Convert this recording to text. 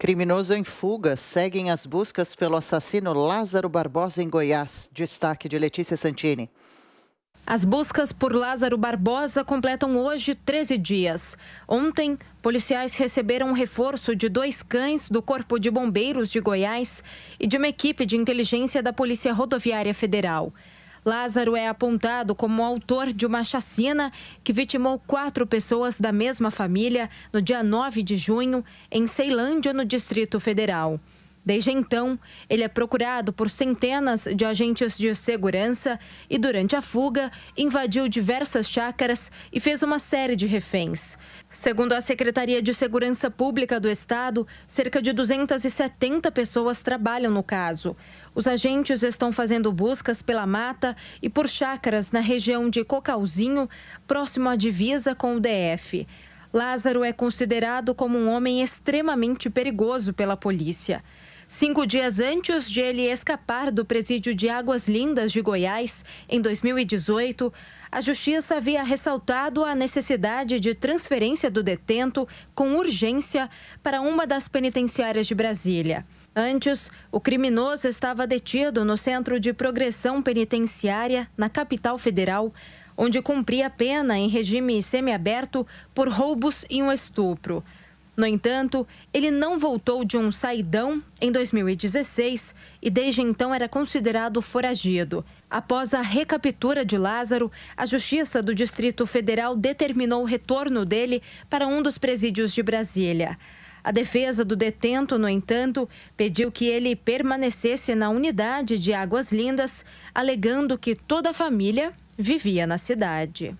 Criminoso em fuga, seguem as buscas pelo assassino Lázaro Barbosa em Goiás. Destaque de Letícia Santini. As buscas por Lázaro Barbosa completam hoje 13 dias. Ontem, policiais receberam um reforço de dois cães do Corpo de Bombeiros de Goiás e de uma equipe de inteligência da Polícia Rodoviária Federal. Lázaro é apontado como autor de uma chacina que vitimou quatro pessoas da mesma família no dia 9 de junho, em Ceilândia, no Distrito Federal. Desde então, ele é procurado por centenas de agentes de segurança e, durante a fuga, invadiu diversas chácaras e fez uma série de reféns. Segundo a Secretaria de Segurança Pública do Estado, cerca de 270 pessoas trabalham no caso. Os agentes estão fazendo buscas pela mata e por chácaras na região de Cocalzinho, próximo à divisa com o DF. Lázaro é considerado como um homem extremamente perigoso pela polícia. Cinco dias antes de ele escapar do presídio de Águas Lindas de Goiás, em 2018, a Justiça havia ressaltado a necessidade de transferência do detento com urgência para uma das penitenciárias de Brasília. Antes, o criminoso estava detido no Centro de Progressão Penitenciária, na capital federal, onde cumpria pena em regime semiaberto por roubos e um estupro. No entanto, ele não voltou de um saidão em 2016 e desde então era considerado foragido. Após a recaptura de Lázaro, a Justiça do Distrito Federal determinou o retorno dele para um dos presídios de Brasília. A defesa do detento, no entanto, pediu que ele permanecesse na unidade de Águas Lindas, alegando que toda a família vivia na cidade.